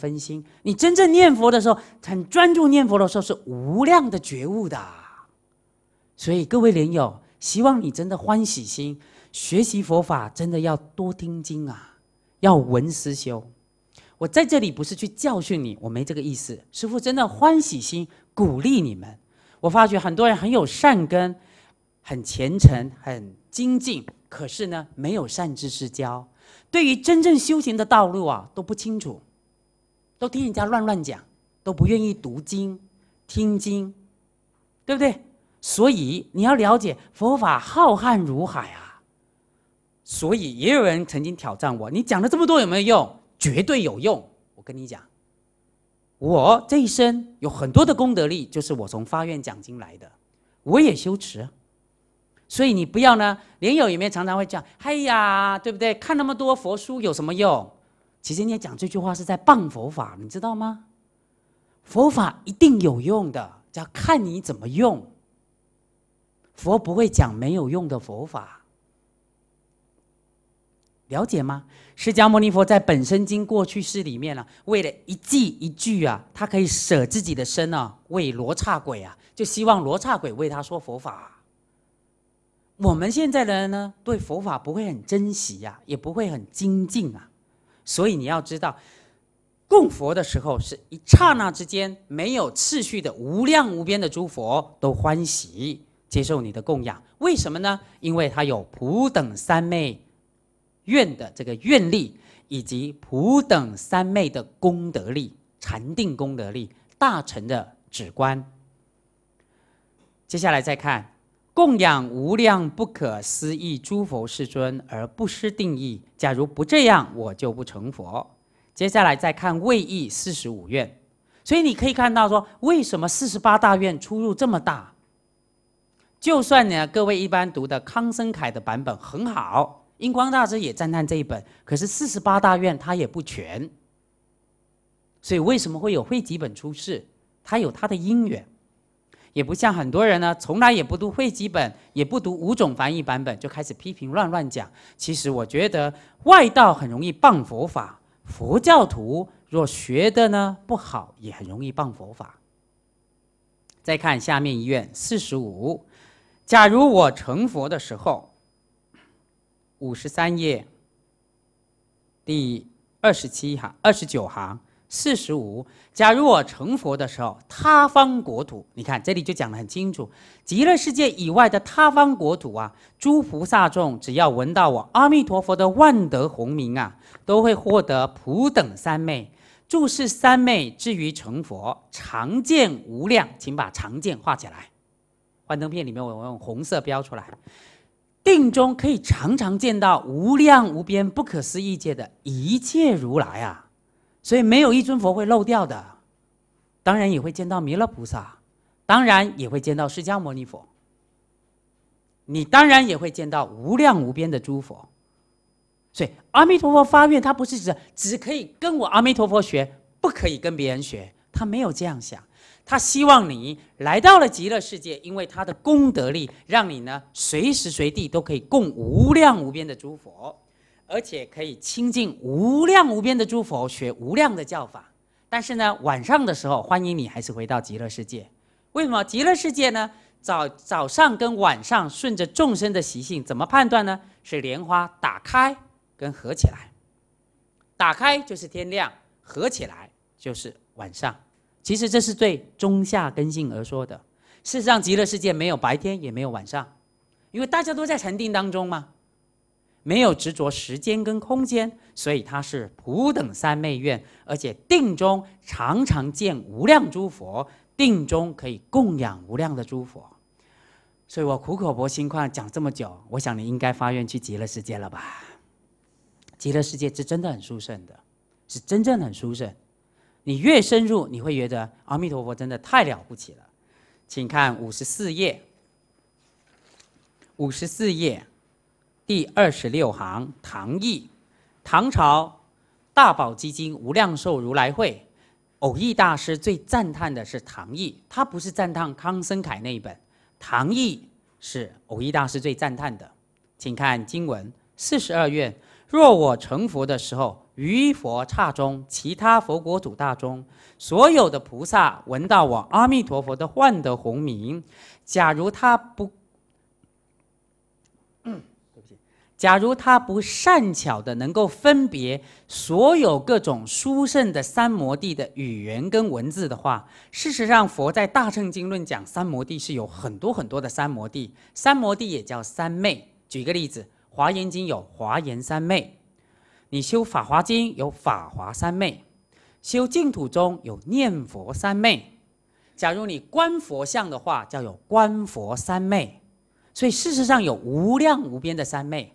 分心，你真正念佛的时候，很专注念佛的时候，是无量的觉悟的。所以各位莲友，希望你真的欢喜心学习佛法，真的要多听经啊，要闻思修。我在这里不是去教训你，我没这个意思。师父真的欢喜心鼓励你们。我发觉很多人很有善根，很虔诚，很精进，可是呢，没有善知识教，对于真正修行的道路啊，都不清楚。都听人家乱乱讲，都不愿意读经、听经，对不对？所以你要了解佛法浩瀚如海啊。所以也有人曾经挑战我：“你讲了这么多有没有用？”绝对有用，我跟你讲，我这一生有很多的功德力，就是我从发愿讲经来的，我也修持。所以你不要呢，莲友里面常常会讲：“哎呀，对不对？看那么多佛书有什么用？”其实，你讲这句话是在谤佛法，你知道吗？佛法一定有用的，要看你怎么用。佛不会讲没有用的佛法，了解吗？释迦牟尼佛在《本身经》过去式里面呢，为了一句一句啊，他可以舍自己的身啊，为罗刹鬼啊，就希望罗刹鬼为他说佛法。我们现在的人呢，对佛法不会很珍惜呀，也不会很精进啊。所以你要知道，供佛的时候是一刹那之间没有次序的无量无边的诸佛都欢喜接受你的供养，为什么呢？因为它有普等三昧愿的这个愿力，以及普等三昧的功德力、禅定功德力、大乘的指观。接下来再看。供养无量不可思议诸佛世尊而不失定义。假如不这样，我就不成佛。接下来再看未译四十五愿。所以你可以看到，说为什么四十八大愿出入这么大？就算呢，各位一般读的康生凯的版本很好，印光大师也赞叹这一本，可是四十八大愿它也不全。所以为什么会有会几本出世？它有它的因缘。也不像很多人呢，从来也不读汇集本，也不读五种翻译版本，就开始批评乱乱讲。其实我觉得外道很容易谤佛法，佛教徒若学的呢不好，也很容易谤佛法。再看下面一卷四十五，假如我成佛的时候，五十三页第二十七行二十九行。四十五，假如我成佛的时候，他方国土，你看这里就讲得很清楚。极乐世界以外的他方国土啊，诸菩萨众只要闻到我阿弥陀佛的万德洪名啊，都会获得普等三昧，注视三昧至于成佛，常见无量，请把常见画起来。幻灯片里面我用红色标出来，定中可以常常见到无量无边、不可思议界的一切如来啊。所以没有一尊佛会漏掉的，当然也会见到弥勒菩萨，当然也会见到释迦牟尼佛。你当然也会见到无量无边的诸佛。所以阿弥陀佛发愿，他不是只只可以跟我阿弥陀佛学，不可以跟别人学，他没有这样想。他希望你来到了极乐世界，因为他的功德力，让你呢随时随地都可以供无量无边的诸佛。而且可以亲近无量无边的诸佛，学无量的教法。但是呢，晚上的时候，欢迎你还是回到极乐世界。为什么极乐世界呢？早早上跟晚上，顺着众生的习性，怎么判断呢？是莲花打开跟合起来，打开就是天亮，合起来就是晚上。其实这是对中下根性而说的。事实上，极乐世界没有白天，也没有晚上，因为大家都在禅定当中嘛。没有执着时间跟空间，所以它是普等三昧院，而且定中常常见无量诸佛，定中可以供养无量的诸佛，所以我苦口婆心话讲这么久，我想你应该发愿去极乐世界了吧？极乐世界是真的很殊胜的，是真正很殊胜，你越深入你会觉得阿弥陀佛真的太了不起了，请看五十四页，五十四页。第二十六行唐译，唐朝大宝积经无量寿如来会，偶益大师最赞叹的是唐译，他不是赞叹康生凯那一本，唐译是偶益大师最赞叹的，请看经文四十二愿：若我成佛的时候，于佛刹中其他佛国土大中，所有的菩萨闻到我阿弥陀佛的唤得红名，假如他不。假如他不善巧的能够分别所有各种殊胜的三摩地的语言跟文字的话，事实上，佛在大乘经论讲三摩地是有很多很多的三摩地。三摩地也叫三昧。举个例子，华严经有华严三昧，你修法华经有法华三昧，修净土中有念佛三昧。假如你观佛像的话，叫有观佛三昧。所以事实上有无量无边的三昧。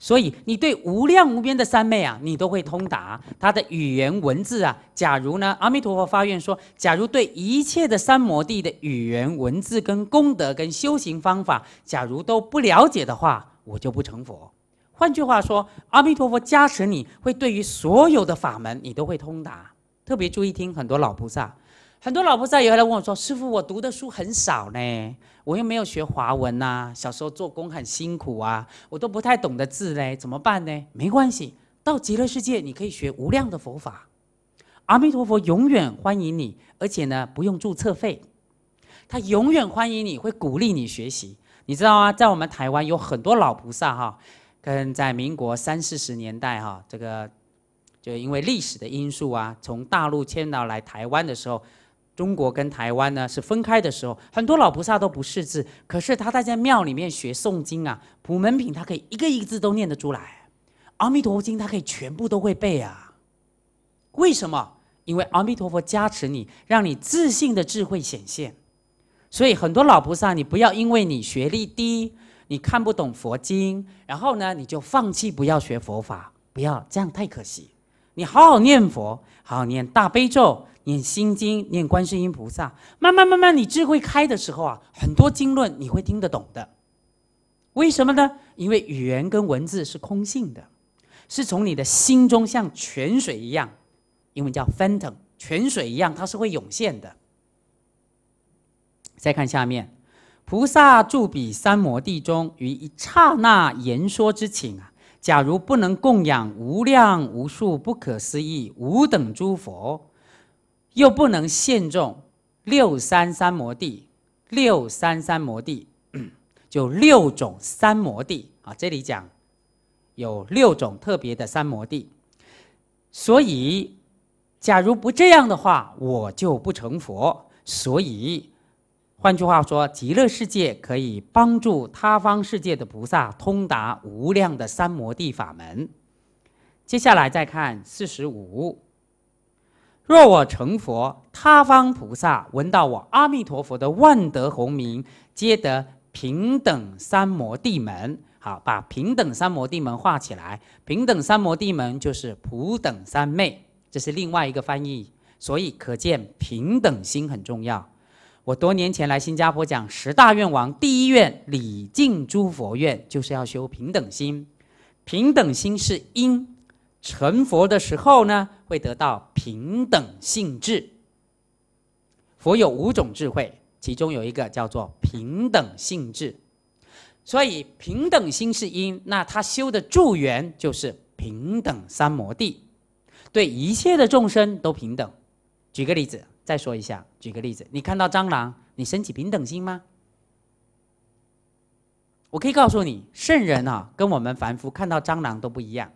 所以，你对无量无边的三昧啊，你都会通达他的语言文字啊。假如呢，阿弥陀佛发愿说，假如对一切的三摩地的语言文字、跟功德、跟修行方法，假如都不了解的话，我就不成佛。换句话说，阿弥陀佛加持你会对于所有的法门，你都会通达。特别注意听，很多老菩萨。很多老菩萨也来问我说：“师傅，我读的书很少呢，我又没有学华文呐，小时候做工很辛苦啊，我都不太懂得字嘞，怎么办呢？没关系，到极乐世界你可以学无量的佛法，阿弥陀佛永远欢迎你，而且呢不用注册费，他永远欢迎你会鼓励你学习。你知道啊，在我们台湾有很多老菩萨哈，跟在民国三四十年代哈，这个就因为历史的因素啊，从大陆迁到来台湾的时候。”中国跟台湾呢是分开的时候，很多老菩萨都不识字，可是他在庙里面学诵经啊，普门品他可以一个一个字都念得出来，阿弥陀经他可以全部都会背啊。为什么？因为阿弥陀佛加持你，让你自信的智慧显现。所以很多老菩萨，你不要因为你学历低，你看不懂佛经，然后呢你就放弃不要学佛法，不要这样太可惜。你好好念佛，好好念大悲咒。念心经，念观世音菩萨，慢慢慢慢，你智慧开的时候啊，很多经论你会听得懂的。为什么呢？因为语言跟文字是空性的，是从你的心中像泉水一样，英文叫 fountain，泉水一样，它是会涌现的。再看下面，菩萨住彼三摩地中，于一刹那言说之情啊，假如不能供养无量无数不可思议无等诸佛。又不能限重六三三摩地，六三三摩地就六种三摩地啊。这里讲有六种特别的三摩地，所以假如不这样的话，我就不成佛。所以换句话说，极乐世界可以帮助他方世界的菩萨通达无量的三摩地法门。接下来再看四十五。若我成佛，他方菩萨闻到我阿弥陀佛的万德洪名，皆得平等三摩地门。好，把平等三摩地门画起来。平等三摩地门就是普等三昧，这是另外一个翻译。所以可见平等心很重要。我多年前来新加坡讲十大愿王，第一愿礼敬诸佛愿，就是要修平等心。平等心是因。成佛的时候呢，会得到平等性质。佛有五种智慧，其中有一个叫做平等性质。所以平等心是因，那他修的助缘就是平等三摩地，对一切的众生都平等。举个例子，再说一下，举个例子，你看到蟑螂，你升起平等心吗？我可以告诉你，圣人啊，跟我们凡夫看到蟑螂都不一样。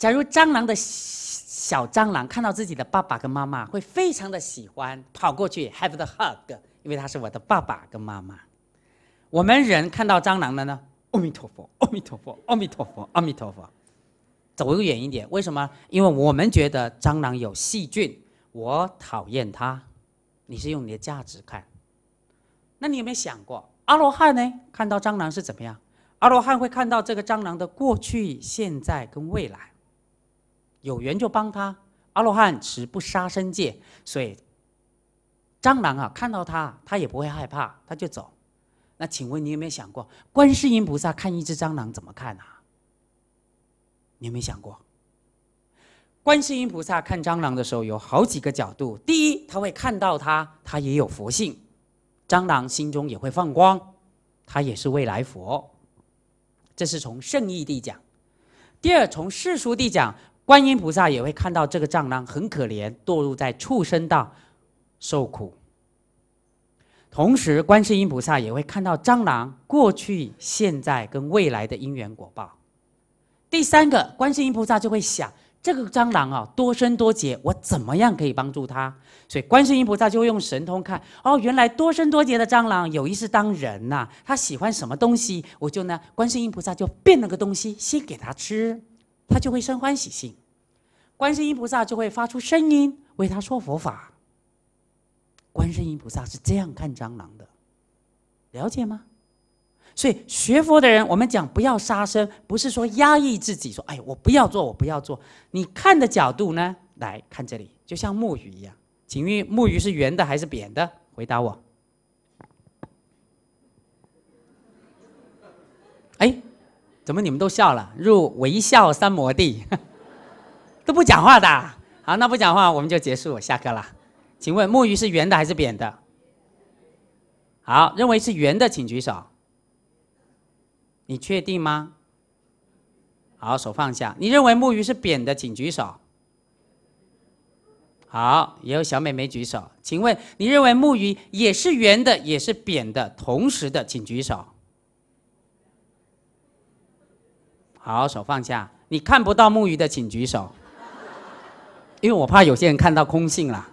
假如蟑螂的小蟑螂看到自己的爸爸跟妈妈，会非常的喜欢跑过去 have the hug，因为他是我的爸爸跟妈妈。我们人看到蟑螂了呢，阿弥陀佛，阿弥陀佛，阿弥陀佛，阿弥陀佛，走远一点。为什么？因为我们觉得蟑螂有细菌，我讨厌它。你是用你的价值看，那你有没有想过阿罗汉呢？看到蟑螂是怎么样？阿罗汉会看到这个蟑螂的过去、现在跟未来。有缘就帮他，阿罗汉持不杀生戒，所以蟑螂啊看到他，他也不会害怕，他就走。那请问你有没有想过，观世音菩萨看一只蟑螂怎么看啊？你有没有想过，观世音菩萨看蟑螂的时候有好几个角度。第一，他会看到他，他也有佛性，蟑螂心中也会放光，他也是未来佛，这是从圣意地讲。第二，从世俗地讲。观音菩萨也会看到这个蟑螂很可怜，堕入在畜生道受苦。同时，观世音菩萨也会看到蟑螂过去、现在跟未来的因缘果报。第三个，观世音菩萨就会想，这个蟑螂啊，多生多劫，我怎么样可以帮助他？所以，观世音菩萨就会用神通看，哦，原来多生多劫的蟑螂有一世当人呐，他喜欢什么东西，我就呢，观世音菩萨就变了个东西先给他吃，他就会生欢喜心。观世音菩萨就会发出声音为他说佛法。观世音菩萨是这样看蟑螂的，了解吗？所以学佛的人，我们讲不要杀生，不是说压抑自己，说哎，我不要做，我不要做。你看的角度呢？来看这里，就像木鱼一样。请问木鱼是圆的还是扁的？回答我。哎，怎么你们都笑了？入微笑三摩地。都不讲话的好，那不讲话我们就结束下课了。请问木鱼是圆的还是扁的？好，认为是圆的请举手。你确定吗？好，手放下。你认为木鱼是扁的请举手。好，也有小美没举手。请问你认为木鱼也是圆的也是扁的同时的请举手。好，手放下。你看不到木鱼的请举手。因为我怕有些人看到空性了，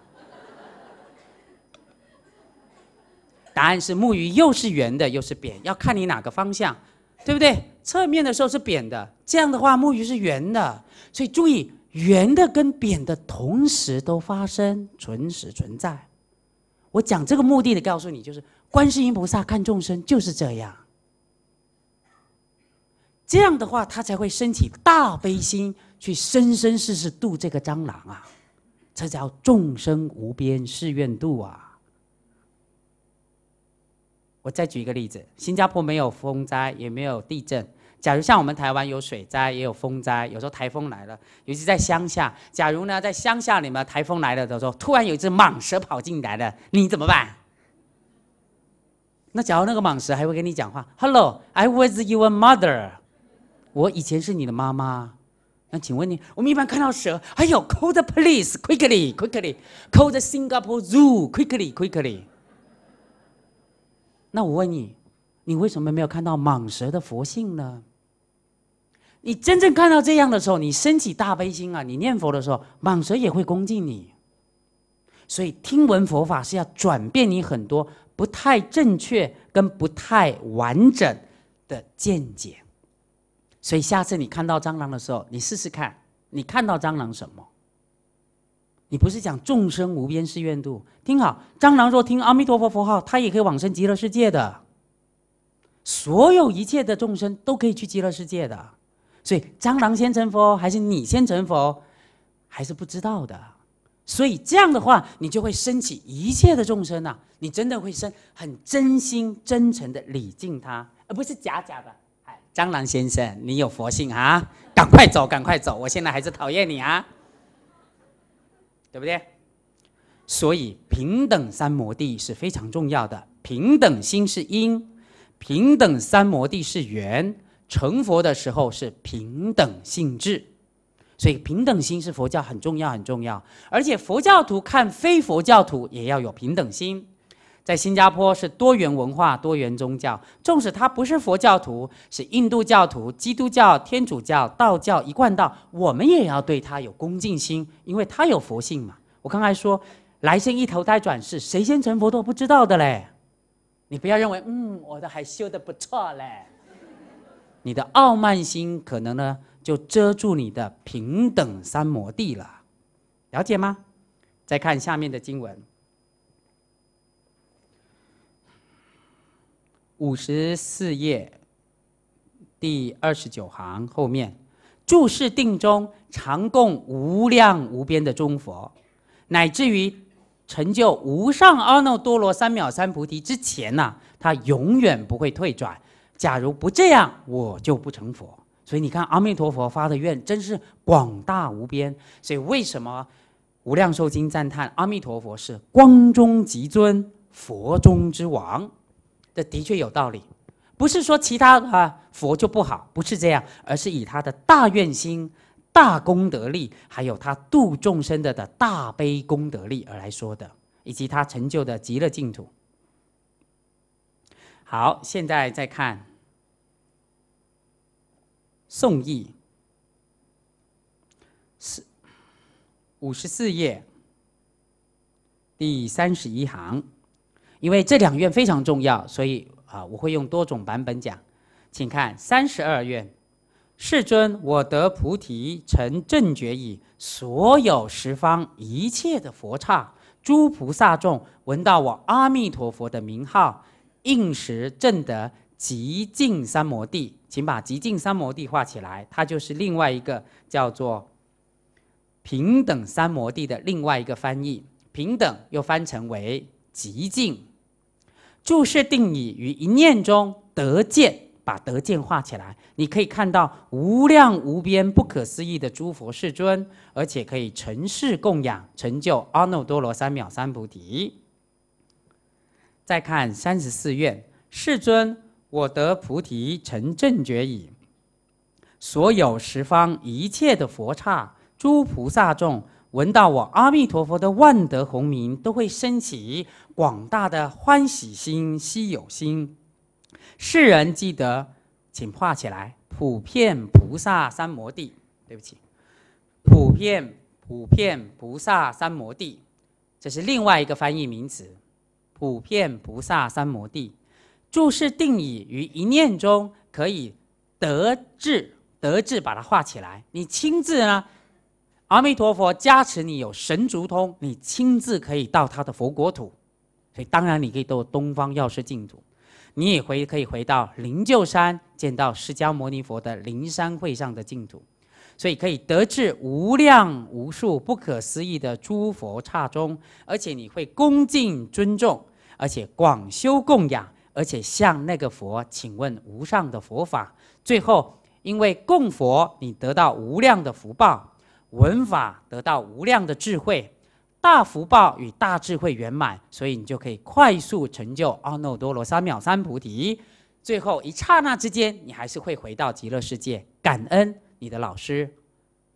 答案是木鱼又是圆的又是扁，要看你哪个方向，对不对？侧面的时候是扁的，这样的话木鱼是圆的，所以注意圆的跟扁的同时都发生、存时存在。我讲这个目的的告诉你，就是观世音菩萨看众生就是这样，这样的话他才会升起大悲心。去生生世世渡这个蟑螂啊，这叫众生无边誓愿度啊！我再举一个例子，新加坡没有风灾也没有地震。假如像我们台湾有水灾也有风灾，有时候台风来了，尤其在乡下。假如呢，在乡下你面台风来了的时候，突然有一只蟒蛇跑进来了，你怎么办？那假如那个蟒蛇还会跟你讲话：“Hello, I was your mother。”我以前是你的妈妈。请问你，我们一般看到蛇，哎呦，call the police quickly，quickly，call the Singapore Zoo quickly，quickly。那我问你，你为什么没有看到蟒蛇的佛性呢？你真正看到这样的时候，你升起大悲心啊！你念佛的时候，蟒蛇也会恭敬你。所以听闻佛法是要转变你很多不太正确跟不太完整的见解。所以，下次你看到蟑螂的时候，你试试看，你看到蟑螂什么？你不是讲众生无边誓愿度？听好，蟑螂若听阿弥陀佛佛号，它也可以往生极乐世界的。所有一切的众生都可以去极乐世界的，所以蟑螂先成佛还是你先成佛，还是不知道的。所以这样的话，你就会升起一切的众生呐，你真的会生很真心真诚的礼敬他，而不是假假的。蟑螂先生，你有佛性啊！赶快走，赶快走！我现在还是讨厌你啊，对不对？所以平等三摩地是非常重要的，平等心是因，平等三摩地是缘，成佛的时候是平等性质。所以平等心是佛教很重要、很重要，而且佛教徒看非佛教徒也要有平等心。在新加坡是多元文化、多元宗教，纵使他不是佛教徒，是印度教徒、基督教、天主教、道教、一贯道，我们也要对他有恭敬心，因为他有佛性嘛。我刚才说，来生一头胎转世，谁先成佛都不知道的嘞。你不要认为，嗯，我的还修得不错嘞，你的傲慢心可能呢就遮住你的平等三摩地了，了解吗？再看下面的经文。五十四页，第二十九行后面，注释定中常供无量无边的中佛，乃至于成就无上阿耨多罗三藐三菩提之前呢，他永远不会退转。假如不这样，我就不成佛。所以你看，阿弥陀佛发的愿真是广大无边。所以为什么无量寿经赞叹阿弥陀佛是光中极尊，佛中之王？这的确有道理，不是说其他啊佛就不好，不是这样，而是以他的大愿心、大功德力，还有他度众生的的大悲功德力而来说的，以及他成就的极乐净土。好，现在再看《宋义》，四五十四页第三十一行。因为这两愿非常重要，所以啊，我会用多种版本讲。请看三十二愿，世尊，我得菩提，成正觉矣。所有十方一切的佛刹，诸菩萨众闻到我阿弥陀佛的名号，应时正得极尽三摩地。请把极尽三摩地画起来，它就是另外一个叫做平等三摩地的另外一个翻译。平等又翻成为极净。注释定矣，于一念中得见，把得见化起来，你可以看到无量无边、不可思议的诸佛世尊，而且可以尘世供养，成就阿耨多罗三藐三菩提。再看三十四愿，世尊，我得菩提，成正觉矣。所有十方一切的佛刹，诸菩萨众。闻到我阿弥陀佛的万德洪名，都会升起广大的欢喜心、稀有心。世人记得，请画起来。普遍菩萨三摩地，对不起。普遍普遍菩萨三摩地，这是另外一个翻译名词。普遍菩萨三摩地，注释定义于一念中可以得智，得智把它画起来。你亲自呢？阿弥陀佛加持你有神足通，你亲自可以到他的佛国土，所以当然你可以到东方药师净土，你也会可以回到灵鹫山见到释迦牟尼佛的灵山会上的净土，所以可以得至无量无数不可思议的诸佛刹中，而且你会恭敬尊重，而且广修供养，而且向那个佛请问无上的佛法，最后因为供佛，你得到无量的福报。文法得到无量的智慧，大福报与大智慧圆满，所以你就可以快速成就阿耨多罗三藐三菩提。最后一刹那之间，你还是会回到极乐世界，感恩你的老师，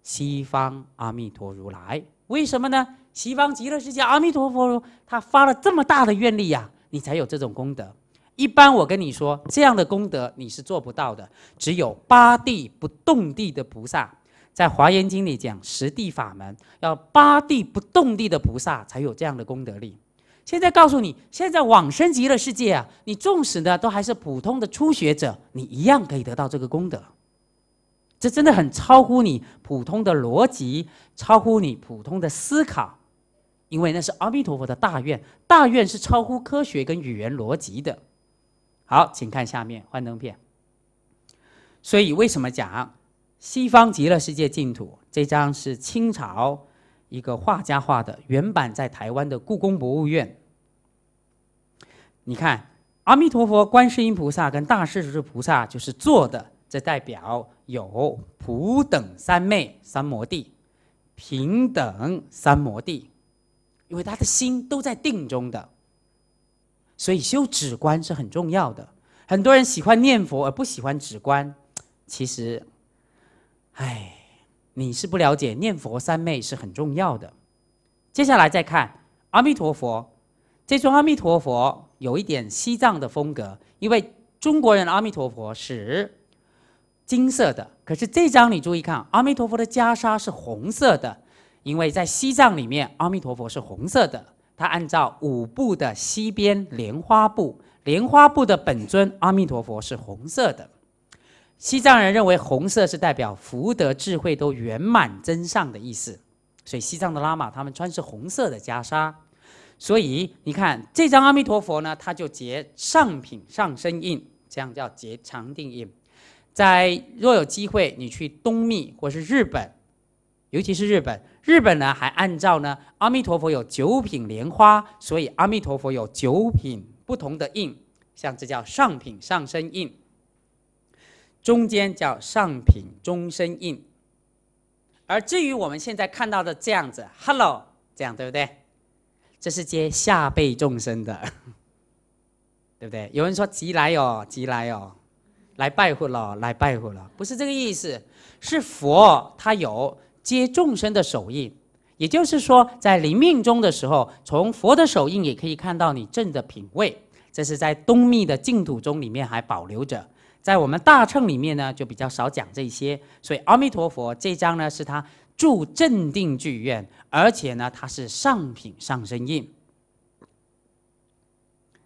西方阿弥陀如来。为什么呢？西方极乐世界阿弥陀佛，他发了这么大的愿力呀，你才有这种功德。一般我跟你说，这样的功德你是做不到的，只有八地不动地的菩萨。在《华严经》里讲十地法门，要八地不动地的菩萨才有这样的功德力。现在告诉你，现在往生极乐世界啊，你纵使呢都还是普通的初学者，你一样可以得到这个功德。这真的很超乎你普通的逻辑，超乎你普通的思考，因为那是阿弥陀佛的大愿，大愿是超乎科学跟语言逻辑的。好，请看下面幻灯片。所以为什么讲？西方极乐世界净土这张是清朝一个画家画的原版，在台湾的故宫博物院。你看，阿弥陀佛、观世音菩萨跟大势至菩萨就是坐的，这代表有普等三昧、三摩地、平等三摩地，因为他的心都在定中的，所以修止观是很重要的。很多人喜欢念佛而不喜欢止观，其实。哎，你是不了解念佛三昧是很重要的。接下来再看阿弥陀佛，这尊阿弥陀佛有一点西藏的风格，因为中国人阿弥陀佛是金色的，可是这张你注意看，阿弥陀佛的袈裟是红色的，因为在西藏里面阿弥陀佛是红色的，他按照五部的西边莲花部，莲花部的本尊阿弥陀佛是红色的。西藏人认为红色是代表福德智慧都圆满增上的意思，所以西藏的拉玛他们穿是红色的袈裟。所以你看这张阿弥陀佛呢，他就结上品上身印，这样叫结长定印。在若有机会你去东密或是日本，尤其是日本，日本呢还按照呢阿弥陀佛有九品莲花，所以阿弥陀佛有九品不同的印，像这叫上品上身印。中间叫上品终身印，而至于我们现在看到的这样子 “hello” 这样，对不对？这是接下辈众生的，对不对？有人说“急来哟，急来哟，来拜佛了，来拜佛了”，不是这个意思，是佛他有接众生的手印，也就是说，在临命中的时候，从佛的手印也可以看到你正的品位，这是在东密的净土中里面还保留着。在我们大乘里面呢，就比较少讲这些，所以阿弥陀佛这张呢，是他住正定剧院，而且呢，他是上品上身印。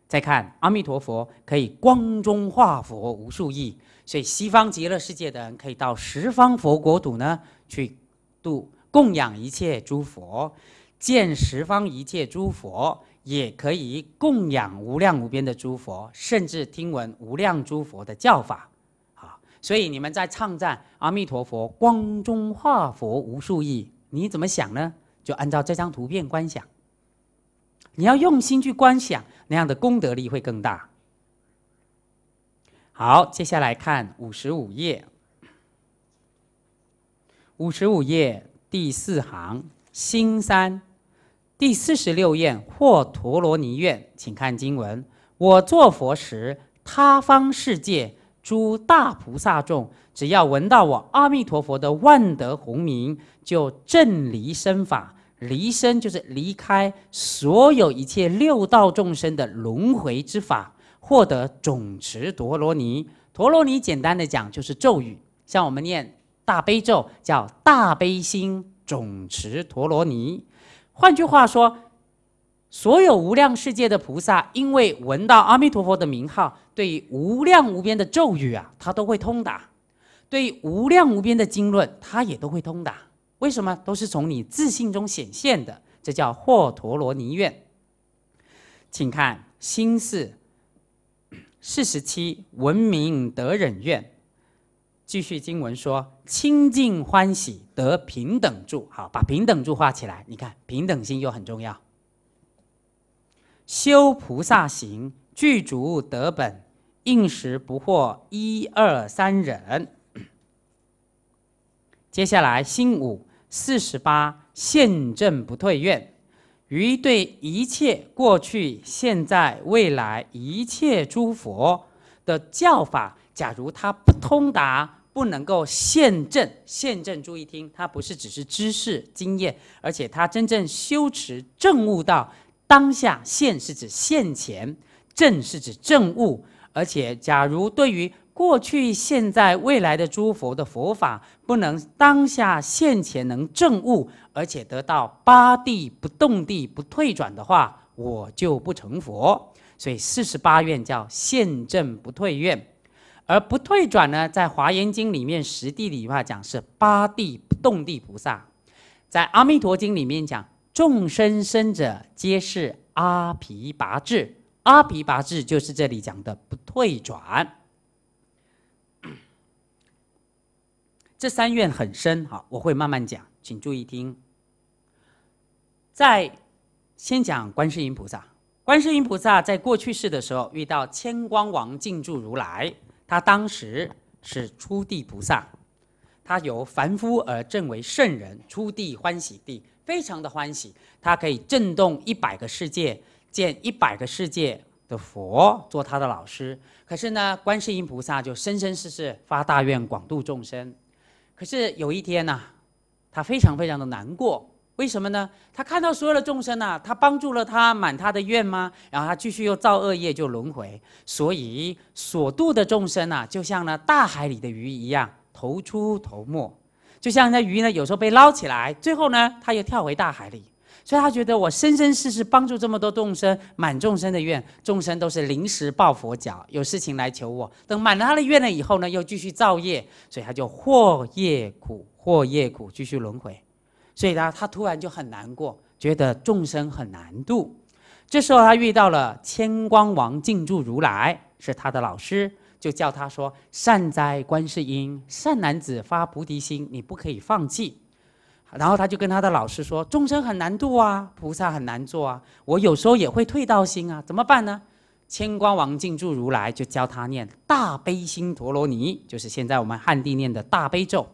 再看阿弥陀佛，可以光中化佛无数亿，所以西方极乐世界的人可以到十方佛国土呢去度供养一切诸佛，见十方一切诸佛。也可以供养无量无边的诸佛，甚至听闻无量诸佛的教法，啊！所以你们在唱赞阿弥陀佛光中化佛无数亿，你怎么想呢？就按照这张图片观想，你要用心去观想，那样的功德力会更大。好，接下来看五十五页，五十五页第四行心山。第四十六愿或陀罗尼愿，请看经文：我作佛时，他方世界诸大菩萨众，只要闻到我阿弥陀佛的万德洪名，就正离身法。离身就是离开所有一切六道众生的轮回之法，获得种持陀罗尼。陀罗尼简单的讲就是咒语，像我们念大悲咒，叫大悲心种持陀罗尼。换句话说，所有无量世界的菩萨，因为闻到阿弥陀佛的名号，对无量无边的咒语啊，他都会通达；对无量无边的经论，他也都会通达。为什么？都是从你自信中显现的，这叫“霍陀罗尼愿”。请看《心四》四十七，“闻名得忍愿”。继续经文说：清净欢喜得平等住，好，把平等住画起来。你看，平等心又很重要。修菩萨行具足得本，应时不惑一二三忍。接下来心五四十八现正不退愿，于对一切过去、现在、未来一切诸佛的教法，假如他不通达。不能够现证，现证注意听，它不是只是知识经验，而且它真正修持正悟到当下现是指现前，正是指正悟，而且假如对于过去、现在、未来的诸佛的佛法不能当下现前能正悟，而且得到八地不动地不退转的话，我就不成佛。所以四十八愿叫现证不退愿。而不退转呢？在《华严经》里面实地里话讲是八地不动地菩萨，在《阿弥陀经》里面讲众生生者皆是阿毗跋致，阿毗跋致就是这里讲的不退转。这三愿很深，好，我会慢慢讲，请注意听。在先讲观世音菩萨，观世音菩萨在过去世的时候遇到千光王静住如来。他当时是出地菩萨，他由凡夫而证为圣人，出地欢喜地，非常的欢喜。他可以震动一百个世界，见一百个世界的佛做他的老师。可是呢，观世音菩萨就生生世世发大愿广度众生。可是有一天呢，他非常非常的难过。为什么呢？他看到所有的众生呐，他帮助了他满他的愿吗？然后他继续又造恶业就轮回。所以所度的众生呐，就像呢大海里的鱼一样，头出头没，就像那鱼呢，有时候被捞起来，最后呢，他又跳回大海里。所以他觉得我生生世世帮助这么多众生，满众生的愿，众生都是临时抱佛脚，有事情来求我，等满了他的愿了以后呢，又继续造业，所以他就或业苦，或业苦，继续轮回。所以呢，他突然就很难过，觉得众生很难度。这时候他遇到了千光王静住如来，是他的老师，就叫他说：“善哉，观世音！善男子发菩提心，你不可以放弃。”然后他就跟他的老师说：“众生很难度啊，菩萨很难做啊，我有时候也会退道心啊，怎么办呢？”千光王静住如来就教他念大悲心陀罗尼，就是现在我们汉地念的大悲咒。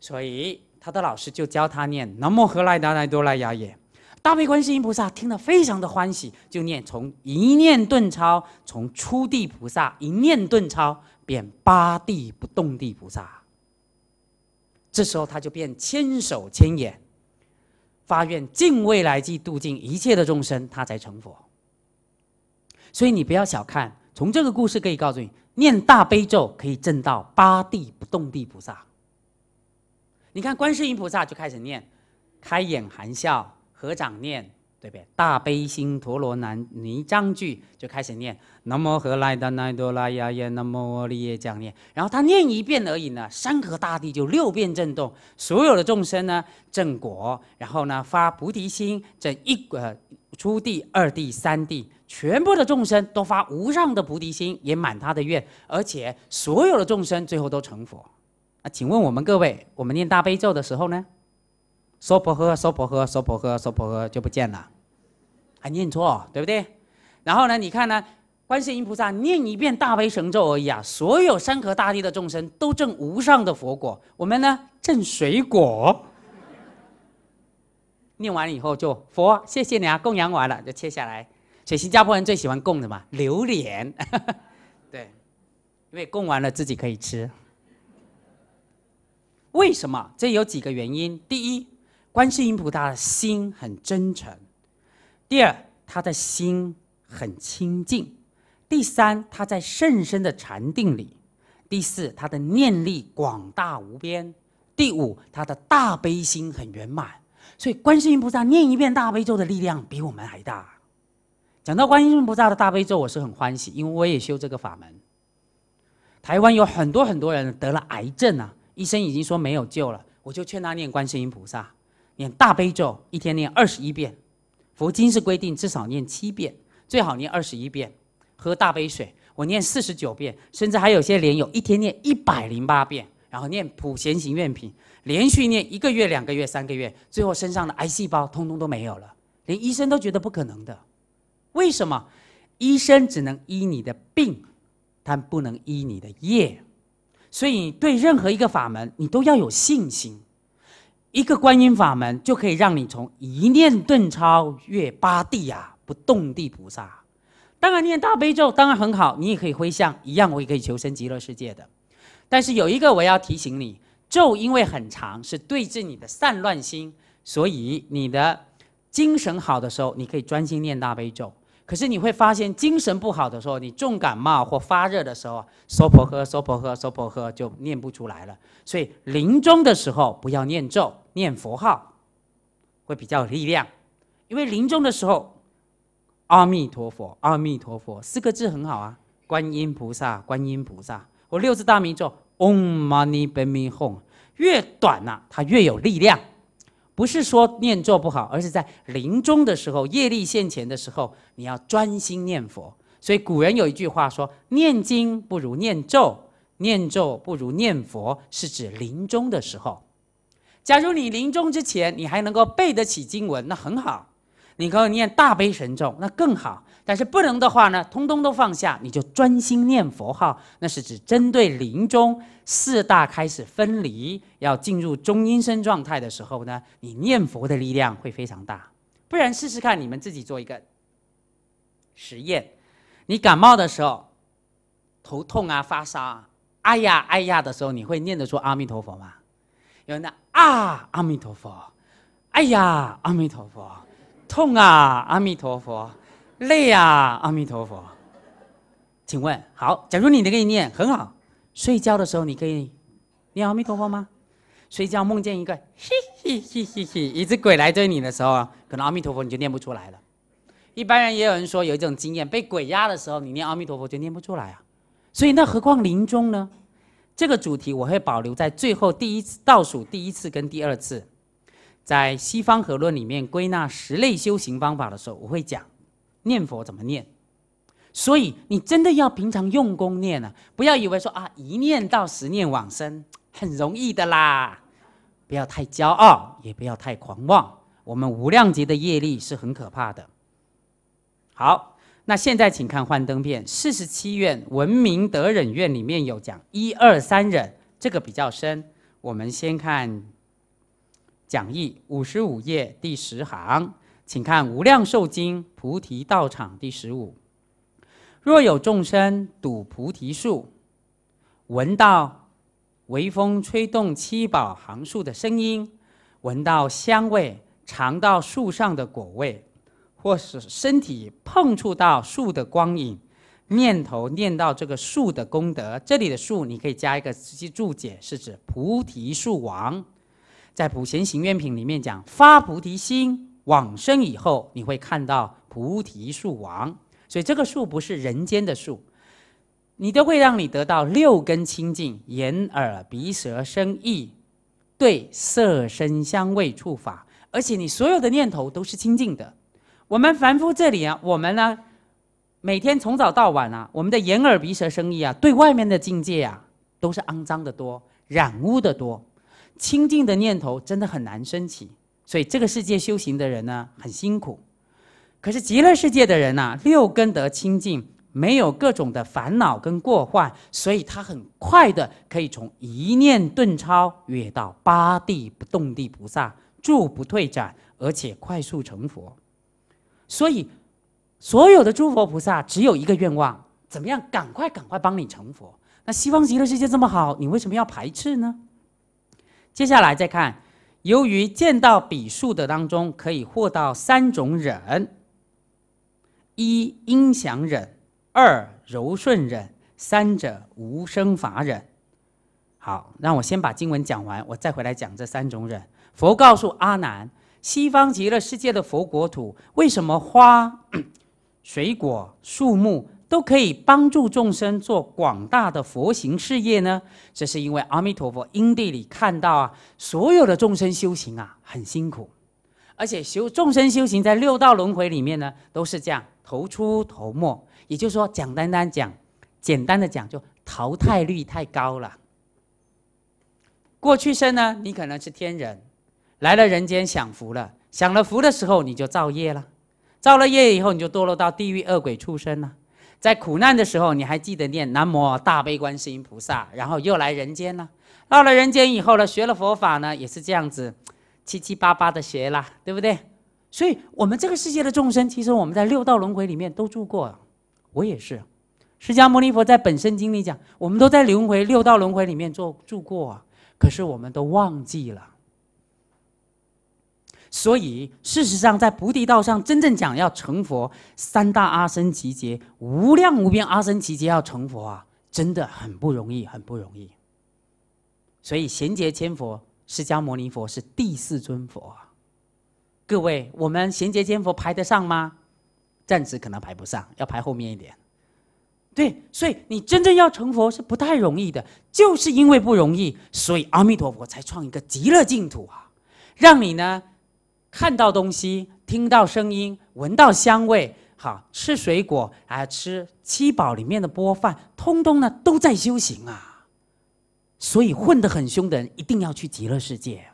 所以。他的老师就教他念南无何来达来多来雅耶，大悲观世音菩萨听了非常的欢喜，就念从一念顿超，从初地菩萨一念顿超，变八地不动地菩萨。这时候他就变千手千眼，发愿尽未来际度尽一切的众生，他才成佛。所以你不要小看，从这个故事可以告诉你，念大悲咒可以证到八地不动地菩萨。你看，观世音菩萨就开始念，开眼含笑，合掌念，对不对？大悲心陀罗南尼章句就开始念，南无喝来的奈多拉雅耶，南无阿利耶将念。然后他念一遍而已呢，山河大地就六遍震动，所有的众生呢正果，然后呢发菩提心，整一呃，初地、二地、三地，全部的众生都发无上的菩提心，也满他的愿，而且所有的众生最后都成佛。啊，请问我们各位，我们念大悲咒的时候呢，娑婆诃”娑婆诃”娑婆诃”娑婆诃”就不见了，还念错，对不对？然后呢，你看呢，观世音菩萨念一遍大悲神咒而已啊，所有山河大地的众生都证无上的佛果，我们呢证水果。念完以后就佛，谢谢你啊，供养完了就切下来。所以新加坡人最喜欢供的嘛，榴莲。对，因为供完了自己可以吃。为什么？这有几个原因：第一，观世音菩萨的心很真诚；第二，他的心很清净；第三，他在甚深的禅定里；第四，他的念力广大无边；第五，他的大悲心很圆满。所以，观世音菩萨念一遍大悲咒的力量比我们还大。讲到观世音菩萨的大悲咒，我是很欢喜，因为我也修这个法门。台湾有很多很多人得了癌症啊。医生已经说没有救了，我就劝他念观世音菩萨，念大悲咒，一天念二十一遍。佛经是规定至少念七遍，最好念二十一遍，喝大杯水。我念四十九遍，甚至还有些莲友一天念一百零八遍，然后念普贤行愿品，连续念一个月、两个月、三个月，最后身上的癌细胞通通都没有了，连医生都觉得不可能的。为什么？医生只能医你的病，但不能医你的业。所以，对任何一个法门，你都要有信心。一个观音法门就可以让你从一念顿超越八地呀，不动地菩萨。当然，念大悲咒当然很好，你也可以回向一样，我也可以求生极乐世界的。但是有一个我要提醒你，咒因为很长，是对治你的散乱心，所以你的精神好的时候，你可以专心念大悲咒。可是你会发现，精神不好的时候，你重感冒或发热的时候，娑婆诃，娑婆诃，娑婆诃就念不出来了。所以临终的时候不要念咒、念佛号，会比较有力量。因为临终的时候，阿弥陀佛、阿弥陀佛四个字很好啊，观音菩萨、观音菩萨我六字大明咒嗡嘛呢呗咪吽，越短呐，它越有力量。不是说念咒不好，而是在临终的时候、业力现前的时候，你要专心念佛。所以古人有一句话说：“念经不如念咒，念咒不如念佛。”是指临终的时候。假如你临终之前你还能够背得起经文，那很好。你可以念大悲神咒，那更好。但是不能的话呢，通通都放下，你就专心念佛号。那是指针对临终四大开始分离，要进入中阴身状态的时候呢，你念佛的力量会非常大。不然试试看，你们自己做一个实验。你感冒的时候，头痛啊、发烧啊、哎呀、哎呀的时候，你会念得出阿弥陀佛吗？有那啊阿弥陀佛，哎呀阿弥陀佛。痛啊，阿弥陀佛；累啊，阿弥陀佛。请问，好，假如你能给你念很好，睡觉的时候你可以念阿弥陀佛吗？睡觉梦见一个嘿嘿嘿嘿嘿，一只鬼来追你的时候，可能阿弥陀佛你就念不出来了。一般人也有人说有一种经验，被鬼压的时候你念阿弥陀佛就念不出来啊。所以那何况临终呢？这个主题我会保留在最后第一次倒数第一次跟第二次。在《西方和论》里面归纳十类修行方法的时候，我会讲念佛怎么念。所以你真的要平常用功念呢，不要以为说啊一念到十念往生很容易的啦，不要太骄傲，也不要太狂妄。我们无量劫的业力是很可怕的。好，那现在请看《幻灯片》四十七院文明德忍院里面有讲一二三忍，这个比较深，我们先看。讲义五十五页第十行，请看《无量寿经》菩提道场第十五。若有众生睹菩提树，闻到微风吹动七宝行树的声音，闻到香味，尝到树上的果味，或是身体碰触到树的光影，念头念到这个树的功德。这里的树，你可以加一个实际注解，是指菩提树王。在《普贤行愿品》里面讲，发菩提心往生以后，你会看到菩提树王。所以这个树不是人间的树，你都会让你得到六根清净：眼、耳、鼻、舌、身、意，对色、身香、味、触、法。而且你所有的念头都是清净的。我们凡夫这里啊，我们呢，每天从早到晚啊，我们的眼、耳、鼻、舌、身、意啊，对外面的境界啊，都是肮脏的多，染污的多。清净的念头真的很难升起，所以这个世界修行的人呢很辛苦。可是极乐世界的人呢，六根得清净，没有各种的烦恼跟过患，所以他很快的可以从一念顿超越到八地不动地菩萨，住不退转，而且快速成佛。所以，所有的诸佛菩萨只有一个愿望：怎么样，赶快赶快帮你成佛。那西方极乐世界这么好，你为什么要排斥呢？接下来再看，由于见到比数的当中可以获到三种忍：一、音响忍；二、柔顺忍；三者无声法忍。好，让我先把经文讲完，我再回来讲这三种忍。佛告诉阿难，西方极乐世界的佛国土为什么花、水果、树木？都可以帮助众生做广大的佛行事业呢。这是因为阿弥陀佛因地里看到啊，所有的众生修行啊很辛苦，而且修众生修行在六道轮回里面呢都是这样头出头没。也就是说，讲单单讲简单的讲，就淘汰率太高了。过去生呢，你可能是天人，来了人间享福了，享了福的时候你就造业了，造了业以后你就堕落到地狱、恶鬼、畜生了。在苦难的时候，你还记得念南无大悲观世音菩萨，然后又来人间了。到了人间以后呢，学了佛法呢，也是这样子，七七八八的学啦，对不对？所以，我们这个世界的众生，其实我们在六道轮回里面都住过了。我也是，释迦牟尼佛在本身经里讲，我们都在轮回六道轮回里面做住过，可是我们都忘记了。所以，事实上，在菩提道上，真正讲要成佛，三大阿僧祇劫，无量无边阿僧祇劫要成佛啊，真的很不容易，很不容易。所以，贤劫千佛释迦牟尼佛是第四尊佛，各位，我们贤劫千佛排得上吗？暂时可能排不上，要排后面一点。对，所以你真正要成佛是不太容易的，就是因为不容易，所以阿弥陀佛才创一个极乐净土啊，让你呢。看到东西，听到声音，闻到香味，好吃水果，啊，吃七宝里面的波饭，通通呢都在修行啊。所以混得很凶的人一定要去极乐世界，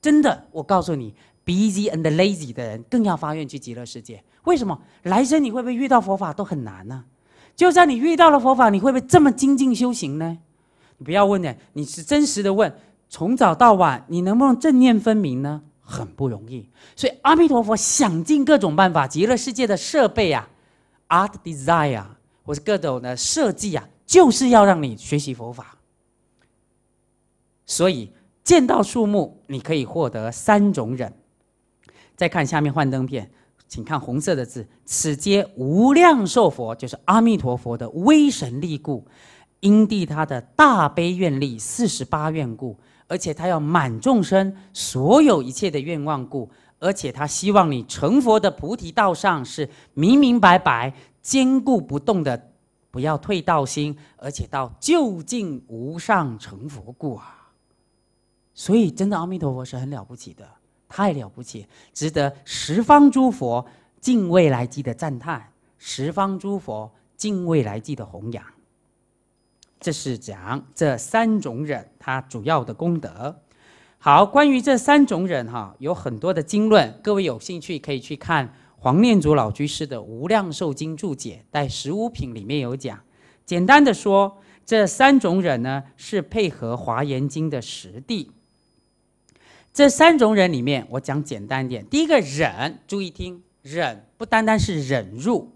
真的，我告诉你，busy and lazy 的人更要发愿去极乐世界。为什么来生你会不会遇到佛法都很难呢？就算你遇到了佛法，你会不会这么精进修行呢？你不要问的，你是真实的问，从早到晚，你能不能正念分明呢？很不容易，所以阿弥陀佛想尽各种办法，极乐世界的设备啊，art design 啊，或是各种的设计啊，就是要让你学习佛法。所以见到树木，你可以获得三种忍。再看下面幻灯片，请看红色的字：此皆无量寿佛，就是阿弥陀佛的威神力故，因地他的大悲愿力四十八愿故。而且他要满众生所有一切的愿望故，而且他希望你成佛的菩提道上是明明白白、坚固不动的，不要退道心，而且到究竟无上成佛故啊。所以，真的阿弥陀佛是很了不起的，太了不起，值得十方诸佛敬未来记的赞叹，十方诸佛敬未来记的弘扬。这是讲这三种忍，它主要的功德。好，关于这三种忍，哈，有很多的经论，各位有兴趣可以去看黄念祖老居士的《无量寿经》注解，在十五品里面有讲。简单的说，这三种忍呢，是配合《华严经》的实地。这三种忍里面，我讲简单点。第一个忍，注意听，忍不单单是忍入，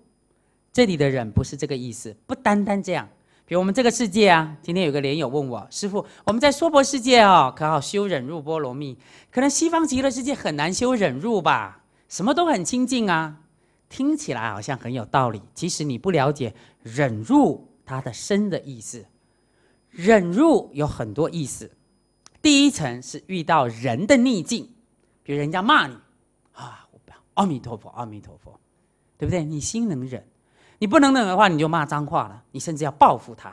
这里的忍不是这个意思，不单单这样。比如我们这个世界啊，今天有个莲友问我：“师傅，我们在娑婆世界哦，可好修忍辱波罗蜜？可能西方极乐世界很难修忍辱吧？什么都很清净啊，听起来好像很有道理。其实你不了解忍辱它的深的意思，忍辱有很多意思。第一层是遇到人的逆境，比如人家骂你，啊，我不要，阿弥陀佛，阿弥陀佛，对不对？你心能忍。”你不能忍的话，你就骂脏话了。你甚至要报复他，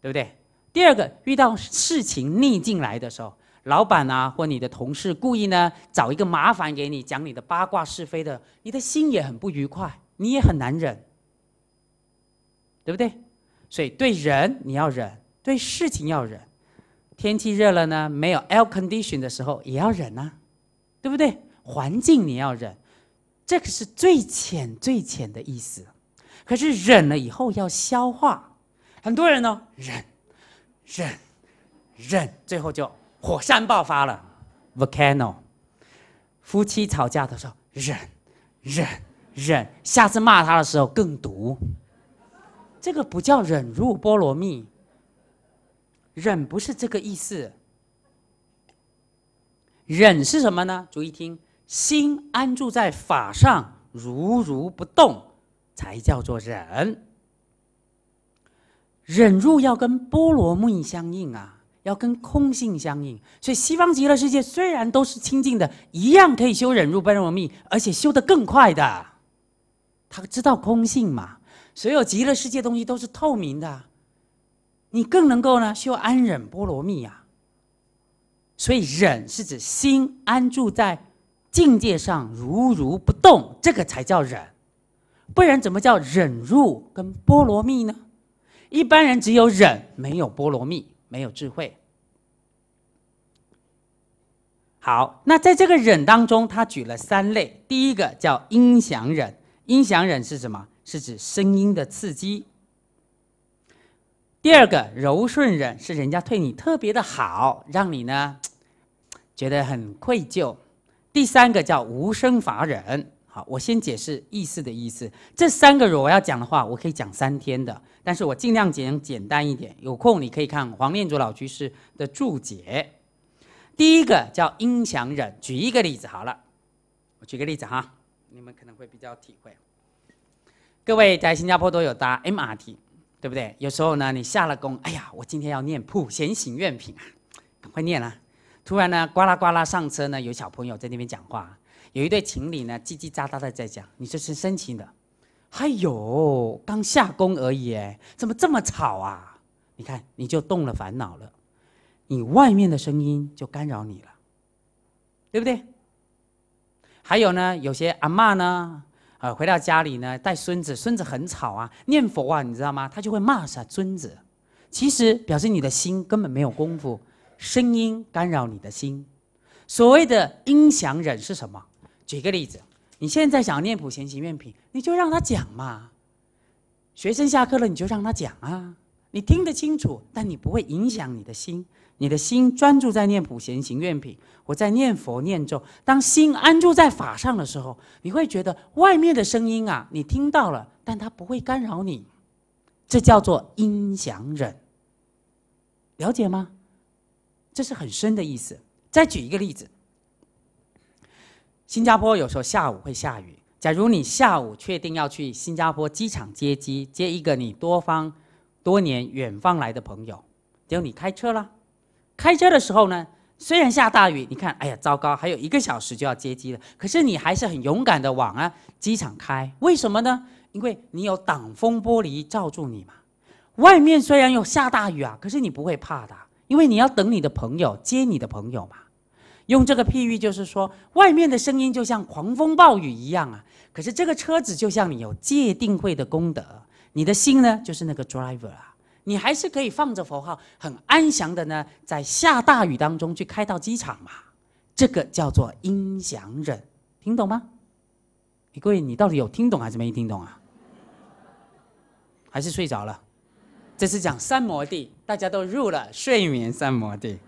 对不对？第二个，遇到事情逆境来的时候，老板啊或你的同事故意呢找一个麻烦给你，讲你的八卦是非的，你的心也很不愉快，你也很难忍，对不对？所以对人你要忍，对事情要忍。天气热了呢，没有 air condition 的时候也要忍啊，对不对？环境你要忍，这个是最浅最浅的意思。可是忍了以后要消化，很多人呢忍，忍，忍，最后就火山爆发了。Volcano，夫妻吵架的时候忍，忍，忍，下次骂他的时候更毒。这个不叫忍辱波罗蜜。忍不是这个意思。忍是什么呢？注意听，心安住在法上，如如不动。才叫做忍，忍入要跟菠萝蜜相应啊，要跟空性相应。所以西方极乐世界虽然都是清净的，一样可以修忍入波罗蜜，而且修得更快的。他知道空性嘛，所有极乐世界东西都是透明的，你更能够呢修安忍菠萝蜜呀。所以忍是指心安住在境界上如如不动，这个才叫忍。不然怎么叫忍辱跟波罗蜜呢？一般人只有忍，没有波罗蜜，没有智慧。好，那在这个忍当中，他举了三类：第一个叫音响忍，音响忍是什么？是指声音的刺激。第二个柔顺忍是人家对你特别的好，让你呢觉得很愧疚。第三个叫无声法忍。好，我先解释“意思的意思。这三个“如我要讲的话，我可以讲三天的，但是我尽量讲简单一点。有空你可以看黄念祖老居士的注解。第一个叫“因想忍”，举一个例子好了，我举个例子哈，你们可能会比较体会。各位在新加坡都有搭 MRT，对不对？有时候呢，你下了工，哎呀，我今天要念《普贤行愿品》啊，赶快念啊！突然呢，呱啦呱啦上车呢，有小朋友在那边讲话。有一对情侣呢，叽叽喳喳的在讲，你这是深情的，还有刚下工而已，怎么这么吵啊？你看，你就动了烦恼了，你外面的声音就干扰你了，对不对？还有呢，有些阿妈呢，呃，回到家里呢，带孙子，孙子很吵啊，念佛啊，你知道吗？他就会骂下孙子，其实表示你的心根本没有功夫，声音干扰你的心。所谓的音响忍是什么？举个例子，你现在想念普贤行愿品，你就让他讲嘛。学生下课了，你就让他讲啊。你听得清楚，但你不会影响你的心。你的心专注在念普贤行愿品，我在念佛念咒。当心安住在法上的时候，你会觉得外面的声音啊，你听到了，但它不会干扰你。这叫做音响忍。了解吗？这是很深的意思。再举一个例子。新加坡有时候下午会下雨。假如你下午确定要去新加坡机场接机，接一个你多方多年远方来的朋友，只有你开车了。开车的时候呢，虽然下大雨，你看，哎呀，糟糕，还有一个小时就要接机了。可是你还是很勇敢的往啊机场开，为什么呢？因为你有挡风玻璃罩住你嘛。外面虽然有下大雨啊，可是你不会怕的，因为你要等你的朋友接你的朋友嘛。用这个譬喻，就是说，外面的声音就像狂风暴雨一样啊，可是这个车子就像你有界定会的功德，你的心呢，就是那个 driver 啊，你还是可以放着佛号，很安详的呢，在下大雨当中去开到机场嘛。这个叫做音响忍，听懂吗？各位，你到底有听懂还是没听懂啊？还是睡着了？这是讲三摩地，大家都入了睡眠三摩地。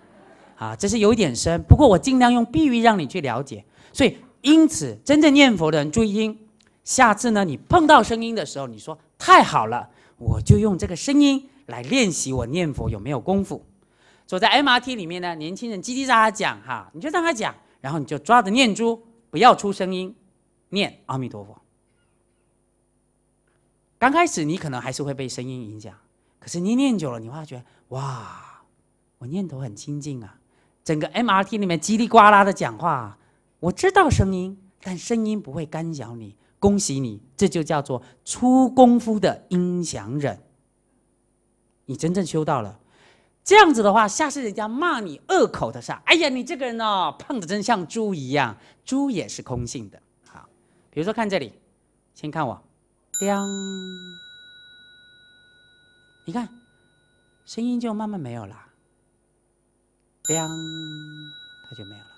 啊，这是有一点深，不过我尽量用比喻让你去了解。所以，因此真正念佛的人注意听。下次呢，你碰到声音的时候，你说太好了，我就用这个声音来练习我念佛有没有功夫。所以在 MRT 里面呢，年轻人叽叽喳喳讲哈，你就让他讲，然后你就抓着念珠，不要出声音，念阿弥陀佛。刚开始你可能还是会被声音影响，可是你念久了，你会发觉哇，我念头很清净啊。整个 MRT 里面叽里呱啦的讲话，我知道声音，但声音不会干扰你。恭喜你，这就叫做出功夫的音响忍。你真正修到了，这样子的话，下次人家骂你恶口的时候，哎呀，你这个人哦，胖的真像猪一样，猪也是空性的。好，比如说看这里，先看我，你看，声音就慢慢没有了。亮，它就没有了。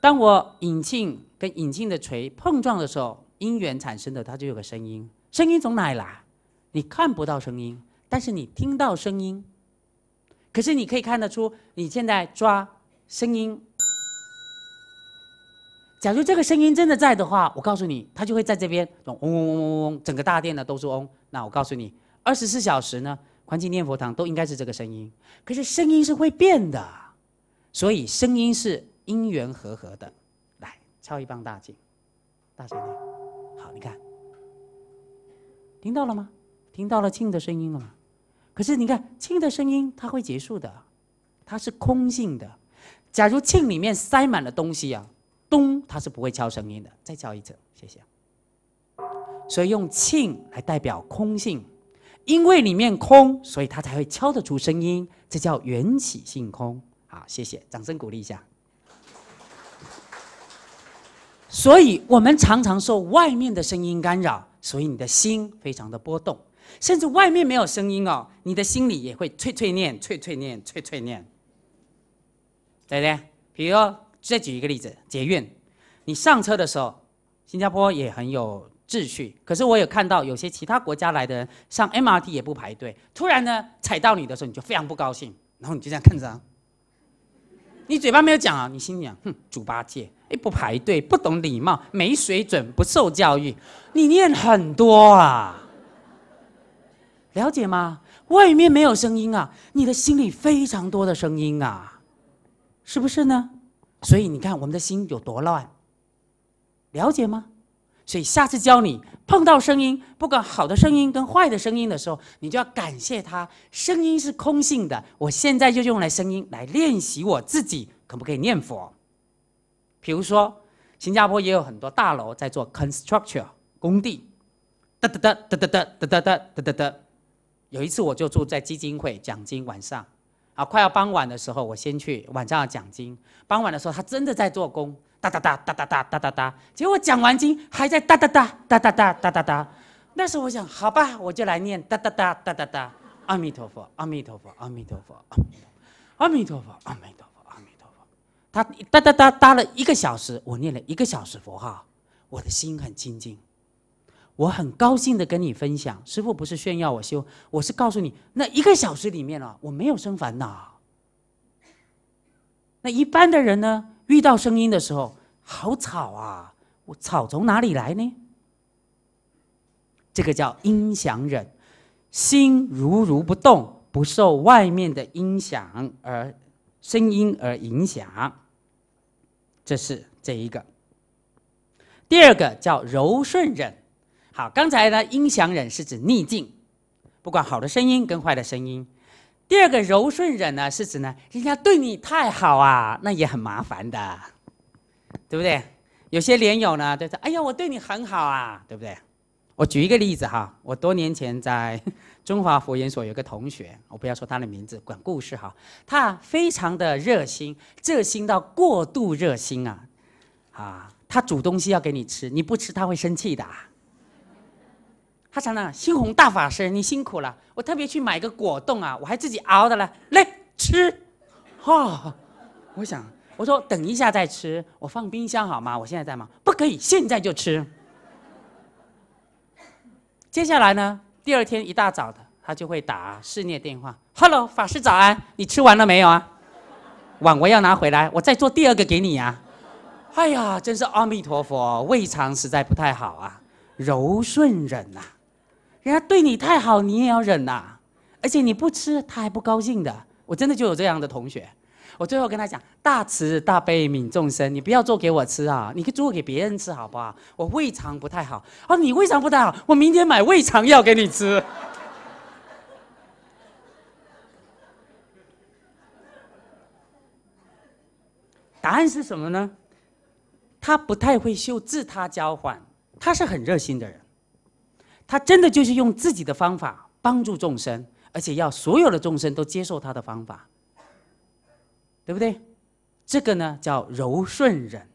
当我引磬跟引磬的锤碰撞的时候，因缘产生的，它就有个声音。声音从哪来？你看不到声音，但是你听到声音。可是你可以看得出，你现在抓声音。假如这个声音真的在的话，我告诉你，它就会在这边嗡嗡嗡嗡嗡，整个大殿呢都是嗡。那我告诉你，二十四小时呢？环境念佛堂都应该是这个声音，可是声音是会变的，所以声音是因缘和合的。来，敲一棒大磬，大声点，好，你看，听到了吗？听到了磬的声音了吗？可是你看，磬的声音它会结束的，它是空性的。假如磬里面塞满了东西啊，咚，它是不会敲声音的。再敲一次，谢谢。所以用磬来代表空性。因为里面空，所以它才会敲得出声音，这叫缘起性空。好，谢谢，掌声鼓励一下。所以我们常常受外面的声音干扰，所以你的心非常的波动。甚至外面没有声音哦，你的心里也会脆脆念、脆脆念、脆脆念，对不对？比如再举一个例子，捷运，你上车的时候，新加坡也很有。秩序，可是我有看到有些其他国家来的人上 MRT 也不排队。突然呢，踩到你的时候，你就非常不高兴，然后你就这样看着啊，你嘴巴没有讲啊，你心里讲：哼，猪八戒，哎，不排队，不懂礼貌，没水准，不受教育。你念很多啊，了解吗？外面没有声音啊，你的心里非常多的声音啊，是不是呢？所以你看，我们的心有多乱，了解吗？所以下次教你碰到声音，不管好的声音跟坏的声音的时候，你就要感谢它。声音是空性的，我现在就用来声音来练习我自己可不可以念佛。比如说，新加坡也有很多大楼在做 construction 工地，哒哒哒哒哒哒哒哒哒哒哒。有一次我就住在基金会奖金晚上。啊，快要傍晚的时候，我先去晚上要讲经。傍晚的时候，他真的在做工，哒哒哒哒哒哒哒哒哒。结果讲完经还在哒哒哒哒哒哒哒哒哒。那时候我想，好吧，我就来念哒哒哒哒哒哒。阿弥陀佛，阿弥陀佛，阿弥陀佛，阿弥陀佛，阿弥陀佛，阿弥陀佛，阿弥陀佛。他哒哒哒哒了一个小时，我念了一个小时佛号，我的心很清净。我很高兴的跟你分享，师傅不是炫耀我修，我是告诉你，那一个小时里面啊，我没有生烦恼。那一般的人呢，遇到声音的时候，好吵啊，我吵从哪里来呢？这个叫音响忍，心如如不动，不受外面的音响而声音而影响，这是这一个。第二个叫柔顺忍。好，刚才呢，音响忍是指逆境，不管好的声音跟坏的声音。第二个柔顺忍呢，是指呢，人家对你太好啊，那也很麻烦的，对不对？有些莲友呢，就说：“哎呀，我对你很好啊，对不对？”我举一个例子哈，我多年前在 中华佛研所有个同学，我不要说他的名字，管故事哈，他非常的热心，热心到过度热心啊，啊，他煮东西要给你吃，你不吃他会生气的。他常常，星红大法师，你辛苦了。我特别去买个果冻啊，我还自己熬的了，来吃。哈，我想，我说等一下再吃，我放冰箱好吗？我现在在忙，不可以，现在就吃。接下来呢，第二天一大早的，他就会打事业电话。Hello，法师早安，你吃完了没有啊？碗我要拿回来，我再做第二个给你啊。哎呀，真是阿弥陀佛，胃肠实在不太好啊，柔顺忍呐。人家对你太好，你也要忍呐。而且你不吃，他还不高兴的。我真的就有这样的同学。我最后跟他讲：“大慈大悲悯众生，你不要做给我吃啊，你做给别人吃好不好？我胃肠不太好啊，你胃肠不太好，我明天买胃肠药给你吃。”答案是什么呢？他不太会修自他交换，他是很热心的人。他真的就是用自己的方法帮助众生，而且要所有的众生都接受他的方法，对不对？这个呢叫柔顺忍，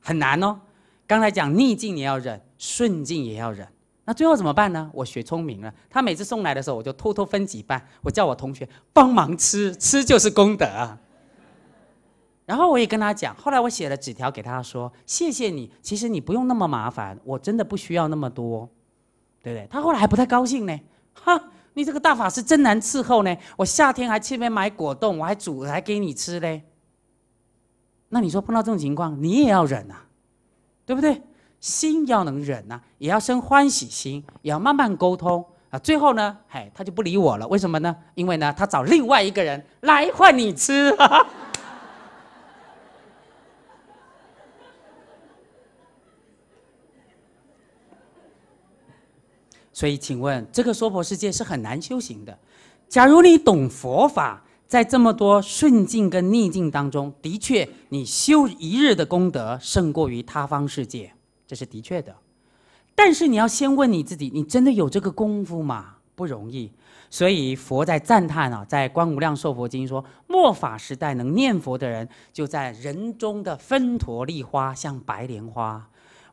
很难哦。刚才讲逆境也要忍，顺境也要忍，那最后怎么办呢？我学聪明了，他每次送来的时候，我就偷偷分几半，我叫我同学帮忙吃，吃就是功德。然后我也跟他讲，后来我写了纸条给他说：“谢谢你，其实你不用那么麻烦，我真的不需要那么多。”对不对？他后来还不太高兴呢，哈！你这个大法师真难伺候呢。我夏天还去那边买果冻，我还煮来给你吃嘞。那你说碰到这种情况，你也要忍啊，对不对？心要能忍呐，也要生欢喜心，也要慢慢沟通啊。最后呢，哎，他就不理我了，为什么呢？因为呢，他找另外一个人来换你吃。所以，请问这个娑婆世界是很难修行的。假如你懂佛法，在这么多顺境跟逆境当中，的确，你修一日的功德胜过于他方世界，这是的确的。但是，你要先问你自己，你真的有这个功夫吗？不容易。所以，佛在赞叹啊，在《观无量寿佛经》说，末法时代能念佛的人，就在人中的芬陀利花，像白莲花。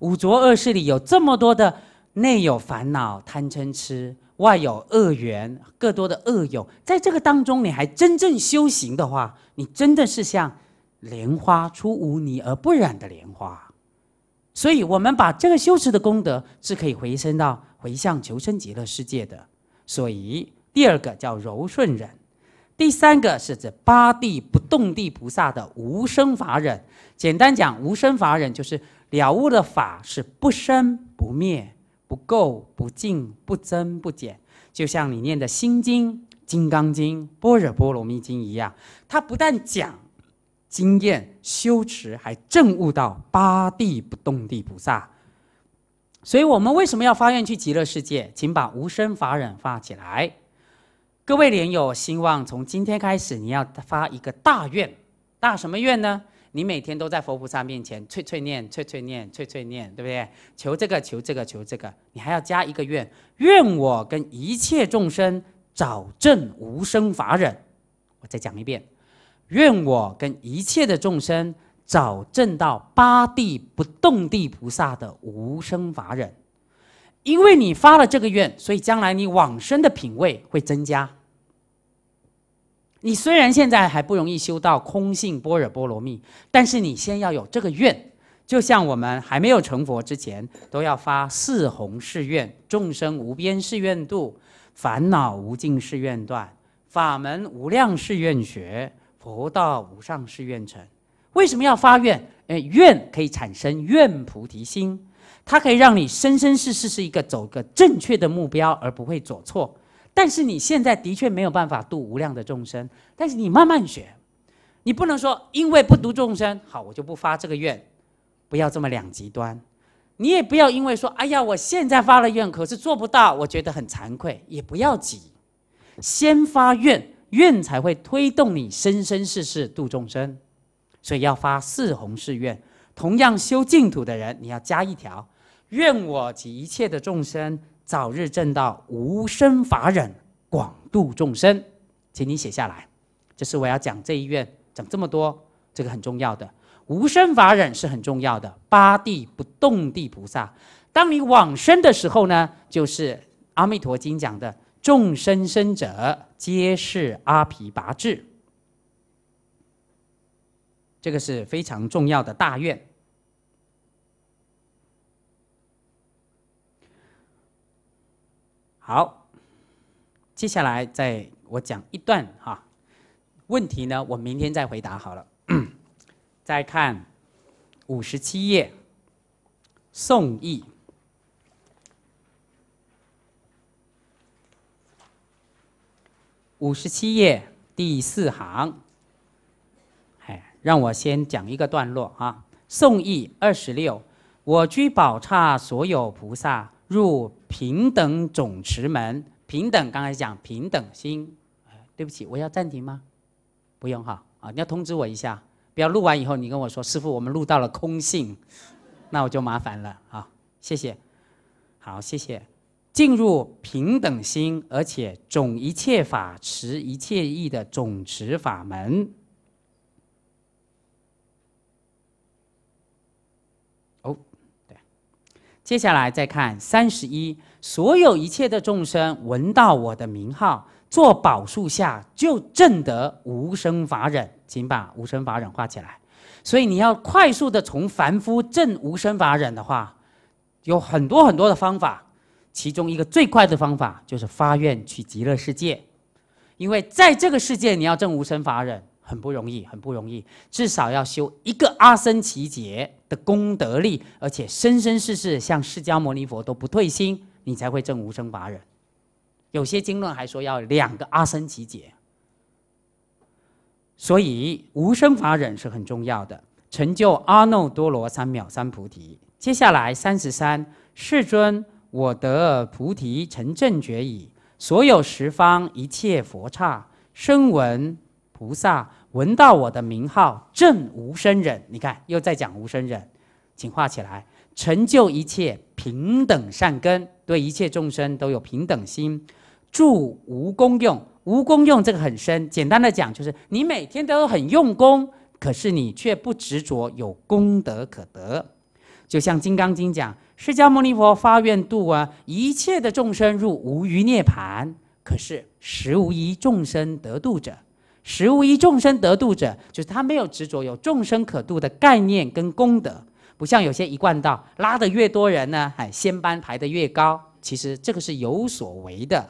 五浊恶世里有这么多的。内有烦恼贪嗔痴，外有恶缘，各多的恶友，在这个当中，你还真正修行的话，你真的是像莲花出污泥而不染的莲花。所以，我们把这个修持的功德是可以回生到回向求生极乐世界的。所以，第二个叫柔顺忍，第三个是指八地不动地菩萨的无生法忍。简单讲，无生法忍就是了悟的法是不生不灭。不垢、不净，不增不减，就像你念的心经、金刚经、般若波罗蜜经一样，它不但讲经验修持，还证悟到八地不动地菩萨。所以，我们为什么要发愿去极乐世界？请把无生法忍发起来。各位莲友，希望从今天开始，你要发一个大愿，大什么愿呢？你每天都在佛菩萨面前脆脆念、脆脆念、脆脆念，对不对？求这个、求这个、求这个，你还要加一个愿：愿我跟一切众生早证无生法忍。我再讲一遍：愿我跟一切的众生早证到八地不动地菩萨的无生法忍。因为你发了这个愿，所以将来你往生的品位会增加。你虽然现在还不容易修到空性般若波罗蜜，但是你先要有这个愿。就像我们还没有成佛之前，都要发四弘誓愿：众生无边誓愿度，烦恼无尽誓愿断，法门无量誓愿学，佛道无上誓愿成。为什么要发愿？哎，愿可以产生愿菩提心，它可以让你生生世世是一个走个正确的目标，而不会走错。但是你现在的确没有办法度无量的众生，但是你慢慢学，你不能说因为不度众生，好我就不发这个愿，不要这么两极端。你也不要因为说，哎呀，我现在发了愿，可是做不到，我觉得很惭愧，也不要急，先发愿，愿才会推动你生生世世度众生，所以要发四弘誓愿。同样修净土的人，你要加一条，愿我及一切的众生。早日证到无生法忍，广度众生，请你写下来。这是我要讲这一愿，讲这么多，这个很重要的。无生法忍是很重要的。八地不动地菩萨，当你往生的时候呢，就是《阿弥陀经》讲的众生生者，皆是阿皮拔智。这个是非常重要的大愿。好，接下来再我讲一段哈。问题呢，我明天再回答好了。再看五十七页，宋义。五十七页第四行，哎，让我先讲一个段落啊。宋义二十六，我居宝刹，所有菩萨入。平等总持门，平等刚才讲平等心，对不起，我要暂停吗？不用哈，啊，你要通知我一下，不要录完以后你跟我说师傅，我们录到了空性，那我就麻烦了啊，谢谢，好谢谢，进入平等心，而且总一切法持一切意的总持法门。接下来再看三十一，所有一切的众生闻到我的名号，坐宝树下就证得无生法忍。请把无生法忍画起来。所以你要快速的从凡夫证无生法忍的话，有很多很多的方法，其中一个最快的方法就是发愿去极乐世界，因为在这个世界你要证无生法忍。很不容易，很不容易，至少要修一个阿僧祇劫的功德力，而且生生世世像释迦牟尼佛都不退心，你才会证无生法忍。有些经论还说要两个阿僧祇劫，所以无生法忍是很重要的，成就阿耨多罗三藐三菩提。接下来三十三世尊，我得菩提成正觉矣。所有十方一切佛刹声闻菩萨。闻到我的名号，正无生忍。你看，又在讲无生忍，请画起来。成就一切平等善根，对一切众生都有平等心。助无功用，无功用这个很深。简单的讲，就是你每天都很用功，可是你却不执着有功德可得。就像《金刚经》讲，释迦牟尼佛发愿度啊一切的众生入无余涅盘，可是实无一众生得度者。十无一众生得度者，就是他没有执着有众生可度的概念跟功德，不像有些一贯道拉的越多人呢，哎，仙班排的越高，其实这个是有所为的，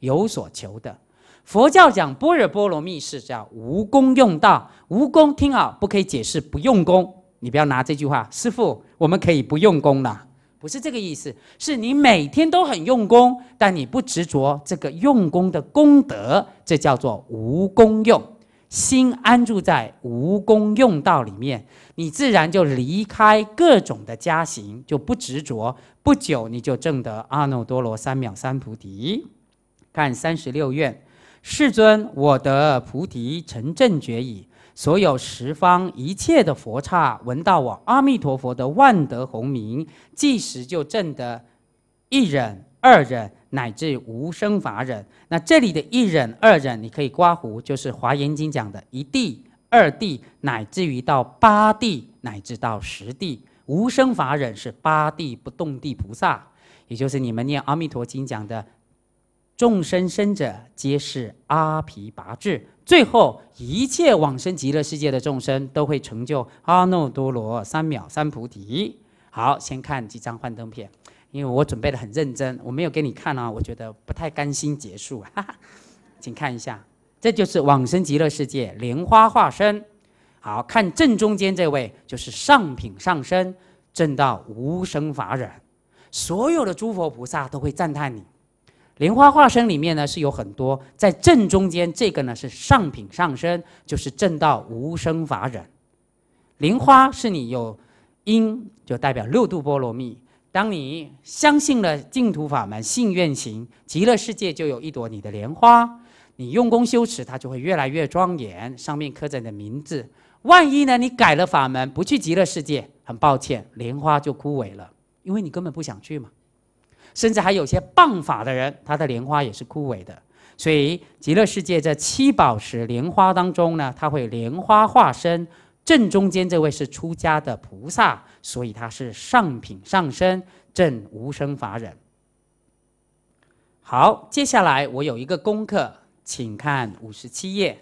有所求的。佛教讲般若波罗蜜是叫无功用道，无功听好，不可以解释不用功，你不要拿这句话，师傅，我们可以不用功了。不是这个意思，是你每天都很用功，但你不执着这个用功的功德，这叫做无功用。心安住在无功用道里面，你自然就离开各种的加行，就不执着。不久你就证得阿耨多罗三藐三菩提。看三十六愿，世尊，我得菩提成正觉矣。所有十方一切的佛刹，闻到我阿弥陀佛的万德洪名，即时就证得一忍、二忍，乃至无生法忍。那这里的一忍、二忍，你可以刮胡，就是《华严经》讲的一地、二地，乃至于到八地，乃至到十地。无生法忍是八地不动地菩萨，也就是你们念《阿弥陀经》讲的。众生生者皆是阿皮拔智，最后一切往生极乐世界的众生都会成就阿耨多罗三藐三菩提。好，先看几张幻灯片，因为我准备的很认真，我没有给你看啊，我觉得不太甘心结束。哈哈，请看一下，这就是往生极乐世界莲花化身。好看，正中间这位就是上品上身，正道无生法忍，所有的诸佛菩萨都会赞叹你。莲花化身里面呢是有很多，在正中间这个呢是上品上身，就是正道无生法忍。莲花是你有因，就代表六度波罗蜜。当你相信了净土法门，信愿行，极乐世界就有一朵你的莲花。你用功修持，它就会越来越庄严，上面刻着你的名字。万一呢你改了法门，不去极乐世界，很抱歉，莲花就枯萎了，因为你根本不想去嘛。甚至还有些谤法的人，他的莲花也是枯萎的。所以极乐世界在七宝池莲花当中呢，他会莲花化身。正中间这位是出家的菩萨，所以他是上品上身，正无生法忍。好，接下来我有一个功课，请看五十七页。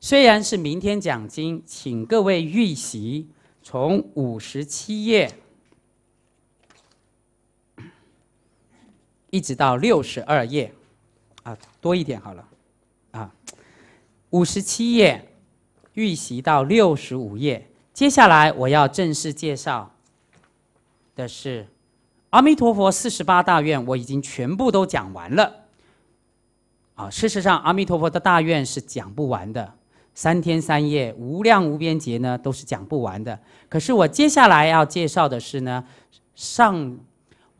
虽然是明天讲经，请各位预习，从五十七页。一直到六十二页，啊，多一点好了，啊，五十七页预习到六十五页。接下来我要正式介绍的是，阿弥陀佛四十八大愿我已经全部都讲完了。啊，事实上阿弥陀佛的大愿是讲不完的，三天三夜无量无边劫呢都是讲不完的。可是我接下来要介绍的是呢，上。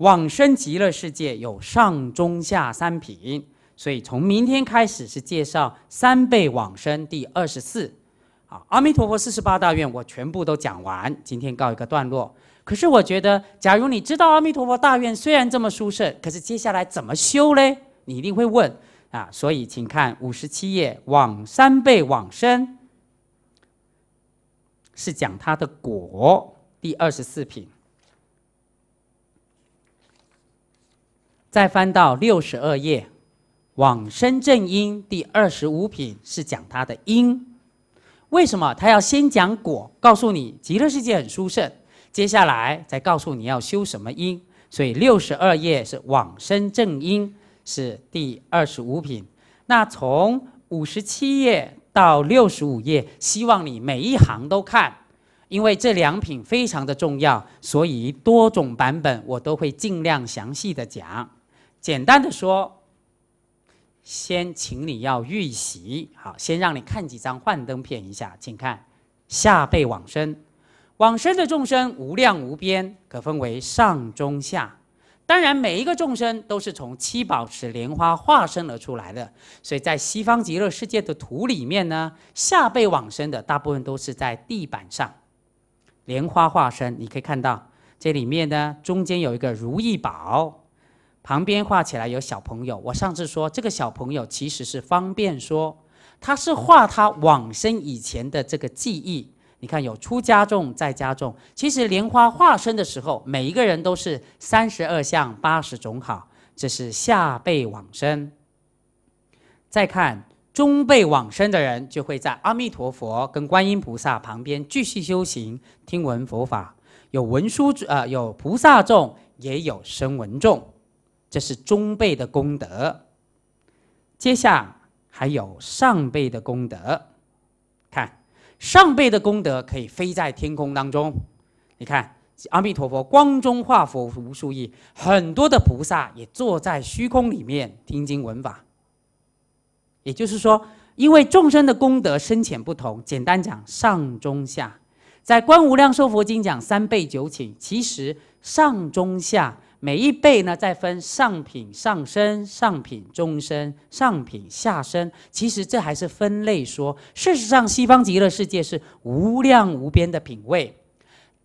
往生极乐世界有上中下三品，所以从明天开始是介绍三倍往生第二十四。好，阿弥陀佛四十八大愿我全部都讲完，今天告一个段落。可是我觉得，假如你知道阿弥陀佛大愿虽然这么殊胜，可是接下来怎么修嘞？你一定会问啊。所以请看五十七页，往三倍往生是讲它的果，第二十四品。再翻到六十二页，《往生正因》第二十五品是讲它的因。为什么他要先讲果，告诉你极乐世界很殊胜，接下来再告诉你要修什么因。所以六十二页是往生正因，是第二十五品。那从五十七页到六十五页，希望你每一行都看，因为这两品非常的重要，所以多种版本我都会尽量详细的讲。简单的说，先请你要预习。好，先让你看几张幻灯片一下，请看下辈往生，往生的众生无量无边，可分为上中下。当然，每一个众生都是从七宝池莲花化身而出来的，所以在西方极乐世界的图里面呢，下辈往生的大部分都是在地板上，莲花化身。你可以看到这里面呢，中间有一个如意宝。旁边画起来有小朋友，我上次说这个小朋友其实是方便说，他是画他往生以前的这个记忆。你看有出家众在家众，其实莲花化身的时候，每一个人都是三十二相八十种好，这是下辈往生。再看中辈往生的人，就会在阿弥陀佛跟观音菩萨旁边继续修行，听闻佛法，有文殊呃有菩萨众，也有声闻众。这是中辈的功德，接下还有上辈的功德。看上辈的功德可以飞在天空当中。你看阿弥陀佛光中化佛无数亿，很多的菩萨也坐在虚空里面听经闻法。也就是说，因为众生的功德深浅不同，简单讲上中下，在《观无量寿佛经》讲三辈九品，其实上中下。每一辈呢，再分上品上身、上品中身、上品下身。其实这还是分类说。事实上，西方极乐世界是无量无边的品位。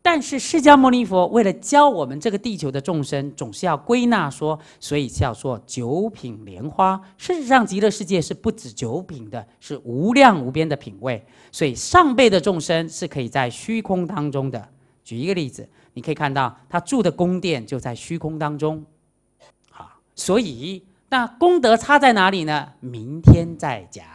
但是释迦牟尼佛为了教我们这个地球的众生，总是要归纳说，所以叫做九品莲花。事实上，极乐世界是不止九品的，是无量无边的品位。所以上辈的众生是可以在虚空当中的。举一个例子。你可以看到他住的宫殿就在虚空当中，好，所以那功德差在哪里呢？明天再讲。